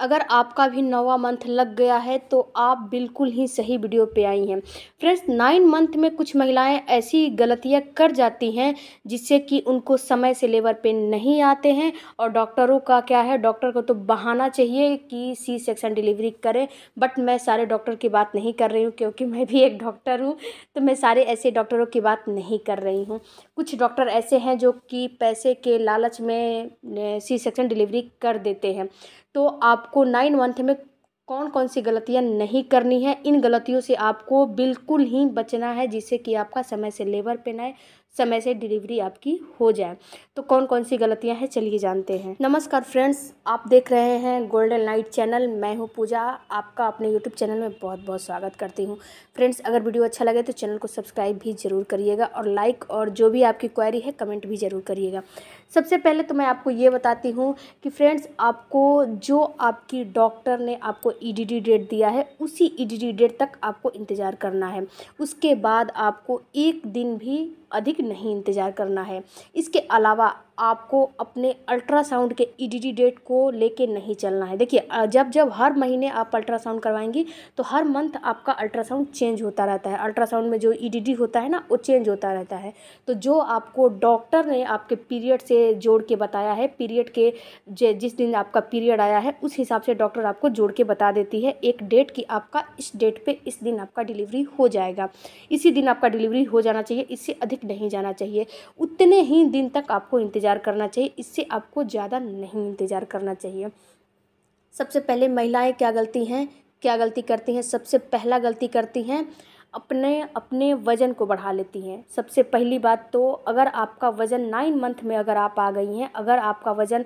अगर आपका भी नौवा मंथ लग गया है तो आप बिल्कुल ही सही वीडियो पे आई हैं फ्रेंड्स नाइन मंथ में कुछ महिलाएं ऐसी गलतियां कर जाती हैं जिससे कि उनको समय से लेबर पेन नहीं आते हैं और डॉक्टरों का क्या है डॉक्टर को तो बहाना चाहिए कि सी सेक्शन डिलीवरी करें बट मैं सारे डॉक्टर की बात नहीं कर रही हूँ क्योंकि मैं भी एक डॉक्टर हूँ तो मैं सारे ऐसे डॉक्टरों की बात नहीं कर रही हूँ कुछ डॉक्टर ऐसे हैं जो कि पैसे के लालच में सी सेक्शन डिलीवरी कर देते हैं तो आपको नाइन मंथ में कौन कौन सी गलतियाँ नहीं करनी है इन गलतियों से आपको बिल्कुल ही बचना है जिससे कि आपका समय से लेबर ना आए समय से डिलीवरी आपकी हो जाए तो कौन कौन सी गलतियां हैं चलिए जानते हैं नमस्कार फ्रेंड्स आप देख रहे हैं गोल्डन लाइट चैनल मैं हूं पूजा आपका अपने यूट्यूब चैनल में बहुत बहुत स्वागत करती हूं फ्रेंड्स अगर वीडियो अच्छा लगे तो चैनल को सब्सक्राइब भी ज़रूर करिएगा और लाइक और जो भी आपकी क्वारी है कमेंट भी ज़रूर करिएगा सबसे पहले तो मैं आपको ये बताती हूँ कि फ्रेंड्स आपको जो आपकी डॉक्टर ने आपको ई e डेट दिया है उसी ई e डेट तक आपको इंतज़ार करना है उसके बाद आपको एक दिन भी अधिक नहीं इंतज़ार करना है इसके अलावा आपको अपने अल्ट्रासाउंड के ई e डेट को लेके नहीं चलना है देखिए जब जब हर महीने आप अल्ट्रासाउंड करवाएंगी तो हर मंथ आपका अल्ट्रासाउंड चेंज होता रहता है अल्ट्रासाउंड में जो ई e होता है ना वो चेंज होता रहता है तो जो आपको डॉक्टर ने आपके पीरियड से जोड़ के बताया है पीरियड के जिस दिन आपका पीरियड आया है उस हिसाब से डॉक्टर आपको जोड़ के बता देती है एक डेट कि आपका इस डेट पर इस दिन आपका डिलीवरी हो जाएगा इसी दिन आपका डिलीवरी हो जाना चाहिए इससे अधिक तक नहीं जाना चाहिए उतने ही दिन तक आपको इंतज़ार करना चाहिए इससे आपको ज़्यादा नहीं इंतज़ार करना चाहिए सबसे पहले महिलाएं क्या गलती हैं क्या गलती करती हैं सबसे पहला गलती करती हैं अपने अपने वज़न को बढ़ा लेती हैं सबसे पहली बात तो अगर आपका वज़न नाइन मंथ में अगर आप आ गई हैं अगर आपका वज़न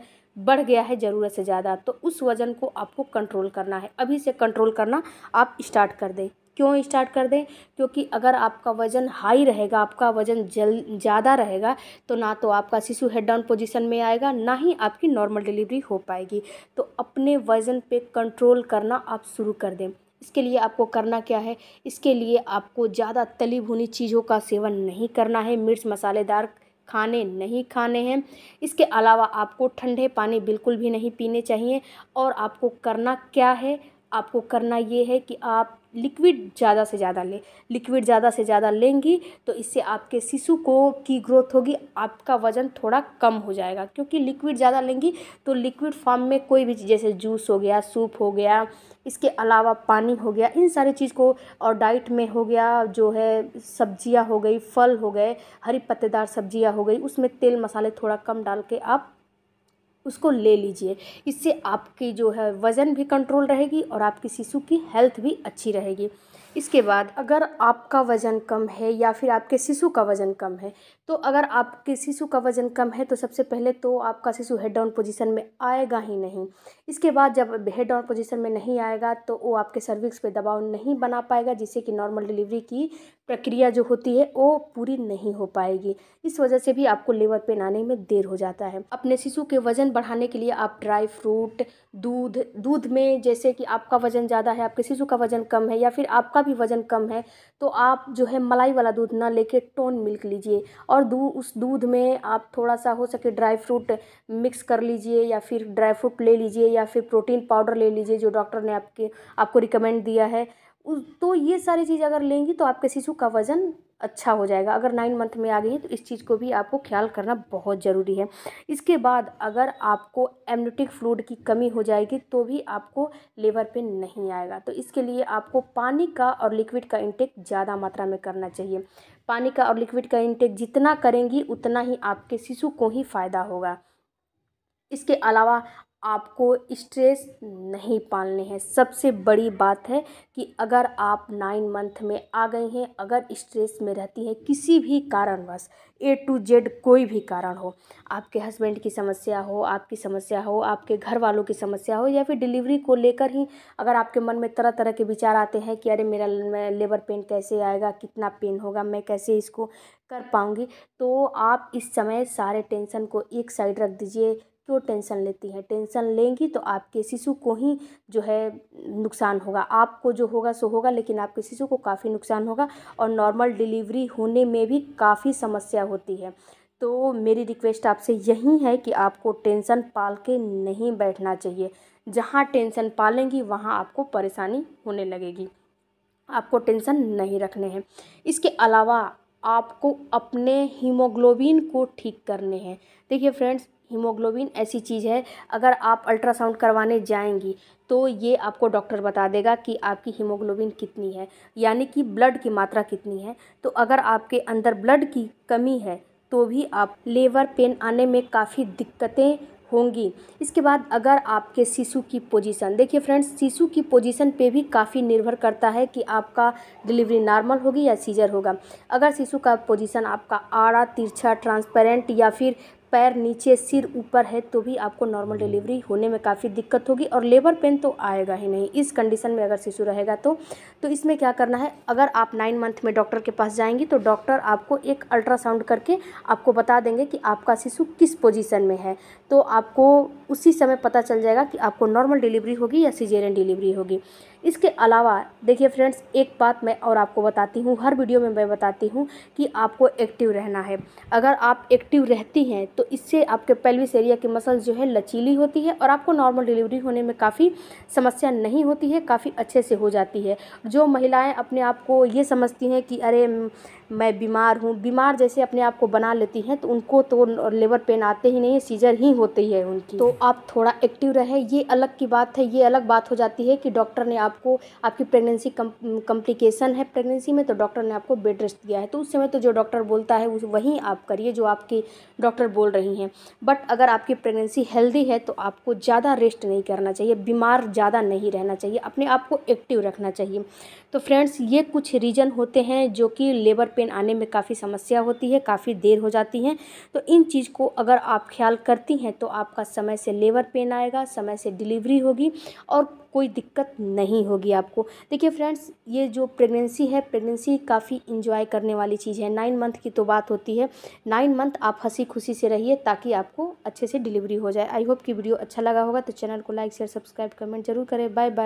बढ़ गया है ज़रूरत से ज़्यादा तो उस वज़न को आपको कंट्रोल करना है अभी से कंट्रोल करना आप स्टार्ट कर दें क्यों स्टार्ट कर दें क्योंकि अगर आपका वज़न हाई रहेगा आपका वज़न जल ज़्यादा रहेगा तो ना तो आपका शिशु हेड डाउन पोजीशन में आएगा ना ही आपकी नॉर्मल डिलीवरी हो पाएगी तो अपने वज़न पे कंट्रोल करना आप शुरू कर दें इसके लिए आपको करना क्या है इसके लिए आपको ज़्यादा तली भुनी चीज़ों का सेवन नहीं करना है मिर्च मसालेदार खाने नहीं खाने हैं इसके अलावा आपको ठंडे पानी बिल्कुल भी नहीं पीने चाहिए और आपको करना क्या है आपको करना ये है कि आप लिक्विड ज़्यादा से ज़्यादा लें लिक्विड ज़्यादा से ज़्यादा लेंगी तो इससे आपके शिशु को की ग्रोथ होगी आपका वज़न थोड़ा कम हो जाएगा क्योंकि लिक्विड ज़्यादा लेंगी तो लिक्विड फॉर्म में कोई भी जैसे जूस हो गया सूप हो गया इसके अलावा पानी हो गया इन सारी चीज़ को और डाइट में हो गया जो है सब्जियाँ हो गई फल हो गए हरी पत्तेदार सब्ज़ियाँ हो गई उसमें तेल मसाले थोड़ा कम डाल के आप उसको ले लीजिए इससे आपकी जो है वज़न भी कंट्रोल रहेगी और आपकी शिशु की हेल्थ भी अच्छी रहेगी इसके बाद अगर आपका वज़न कम है या फिर आपके शिशु का वज़न कम है तो अगर आपके शिशु का वज़न कम है तो सबसे पहले तो आपका शिशु हेड डाउन पोजीशन में आएगा ही नहीं इसके बाद जब हेड डाउन पोजीशन में नहीं आएगा तो वो आपके सर्विक्स पे दबाव नहीं बना पाएगा जिससे कि नॉर्मल डिलीवरी की प्रक्रिया जो होती है वो पूरी नहीं हो पाएगी इस वजह से भी आपको लेबर पेन आने में देर हो जाता है अपने शिशु के वज़न बढ़ाने के लिए आप ड्राई फ्रूट दूध दूध में जैसे कि आपका वज़न ज़्यादा है आपके शिशु का वज़न कम है या फिर आपका भी वज़न कम है तो आप जो है मलाई वाला दूध ना लेके टोन मिल्क लीजिए और दू उस दूध में आप थोड़ा सा हो सके ड्राई फ्रूट मिक्स कर लीजिए या फिर ड्राई फ्रूट ले लीजिए या फिर प्रोटीन पाउडर ले लीजिए जो डॉक्टर ने आपके आपको रिकमेंड दिया है उस तो ये सारी चीज़ अगर लेंगी तो आपके शिशु का वज़न अच्छा हो जाएगा अगर नाइन मंथ में आ गई है तो इस चीज़ को भी आपको ख्याल करना बहुत ज़रूरी है इसके बाद अगर आपको एमनोटिक फ्लूड की कमी हो जाएगी तो भी आपको लेबर पे नहीं आएगा तो इसके लिए आपको पानी का और लिक्विड का इंटेक ज़्यादा मात्रा में करना चाहिए पानी का और लिक्विड का इंटेक जितना करेंगी उतना ही आपके शिशु को ही फ़ायदा होगा इसके अलावा आपको स्ट्रेस नहीं पालने हैं सबसे बड़ी बात है कि अगर आप नाइन मंथ में आ गई हैं अगर स्ट्रेस में रहती हैं किसी भी कारणवश ए टू जेड कोई भी कारण हो आपके हस्बैंड की समस्या हो आपकी समस्या हो आपके घर वालों की समस्या हो या फिर डिलीवरी को लेकर ही अगर आपके मन में तरह तरह के विचार आते हैं कि अरे मेरा लेबर पेन कैसे आएगा कितना पेन होगा मैं कैसे इसको कर पाऊँगी तो आप इस समय सारे टेंशन को एक साइड रख दीजिए क्यों तो टेंसन लेती हैं टेंसन लेंगी तो आपके शिशु को ही जो है नुकसान होगा आपको जो होगा सो होगा लेकिन आपके शिशु को काफ़ी नुकसान होगा और नॉर्मल डिलीवरी होने में भी काफ़ी समस्या होती है तो मेरी रिक्वेस्ट आपसे यही है कि आपको टेंसन पाल के नहीं बैठना चाहिए जहाँ टेंसन पालेंगी वहाँ आपको परेशानी होने लगेगी आपको टेंसन नहीं रखने हैं इसके अलावा आपको अपने हीमोग्लोबिन को ठीक करने हैं देखिए फ्रेंड्स हीमोग्लोबिन ऐसी चीज़ है अगर आप अल्ट्रासाउंड करवाने जाएंगी तो ये आपको डॉक्टर बता देगा कि आपकी हीमोग्लोबिन कितनी है यानी कि ब्लड की मात्रा कितनी है तो अगर आपके अंदर ब्लड की कमी है तो भी आप लेवर पेन आने में काफ़ी दिक्कतें होंगी इसके बाद अगर आपके शिशु की पोजीशन देखिए फ्रेंड्स शिशु की पोजीशन पे भी काफ़ी निर्भर करता है कि आपका डिलीवरी नॉर्मल होगी या सीजर होगा अगर शिशु का पोजीशन आपका आड़ा तिरछा ट्रांसपेरेंट या फिर पैर नीचे सिर ऊपर है तो भी आपको नॉर्मल हम्म। डिलीवरी होने में काफ़ी दिक्कत होगी और लेबर पेन तो आएगा ही नहीं इस कंडीशन में अगर शिशु रहेगा तो तो इसमें क्या करना है अगर आप नाइन मंथ में डॉक्टर के पास जाएंगी तो डॉक्टर आपको एक अल्ट्रासाउंड करके आपको बता देंगे कि आपका शिशु किस पोजीशन में है तो आपको उसी समय पता चल जाएगा कि आपको नॉर्मल डिलीवरी होगी या सीजेरियन डिलीवरी होगी इसके अलावा देखिए फ्रेंड्स एक बात मैं और आपको बताती हूँ हर वीडियो में मैं बताती हूँ कि आपको एक्टिव रहना है अगर आप एक्टिव रहती हैं तो इससे आपके पेल्विस एरिया की मसल्स जो है लचीली होती है और आपको नॉर्मल डिलीवरी होने में काफ़ी समस्या नहीं होती है काफ़ी अच्छे से हो जाती है जो महिलाएं अपने आप को ये समझती हैं कि अरे मैं बीमार हूँ बीमार जैसे अपने आप को बना लेती हैं तो उनको तो लेबर पेन आते ही नहीं है सीजर ही होती है उनकी तो आप थोड़ा एक्टिव रहें ये अलग की बात है ये अलग बात हो जाती है कि डॉक्टर ने आपको आपकी प्रेगनेंसी कम्प्लिकेशन है प्रेगनेंसी में तो डॉक्टर ने आपको बेड रेस्ट दिया है तो उस समय तो जो डॉक्टर बोलता है वहीं आप करिए जो आपकी डॉक्टर बोल रही हैं बट अगर आपकी प्रेगनेंसी हेल्दी है तो आपको ज़्यादा रेस्ट नहीं करना चाहिए बीमार ज़्यादा नहीं रहना चाहिए अपने आप को एक्टिव रखना चाहिए तो फ्रेंड्स ये कुछ रीज़न होते हैं जो कि लेबर पेन आने में काफ़ी समस्या होती है काफ़ी देर हो जाती है तो इन चीज़ को अगर आप ख्याल करती हैं तो आपका समय से लेबर पेन आएगा समय से डिलीवरी होगी और कोई दिक्कत नहीं होगी आपको देखिए फ्रेंड्स ये जो प्रेगनेंसी है प्रेगनेंसी काफ़ी इंजॉय करने वाली चीज़ है नाइन मंथ की तो बात होती है नाइन मंथ आप हंसी खुशी से रहिए ताकि आपको अच्छे से डिलीवरी हो जाए आई होप कि वीडियो अच्छा लगा होगा तो चैनल को लाइक शेयर सब्सक्राइब कमेंट जरूर करें बाय बाय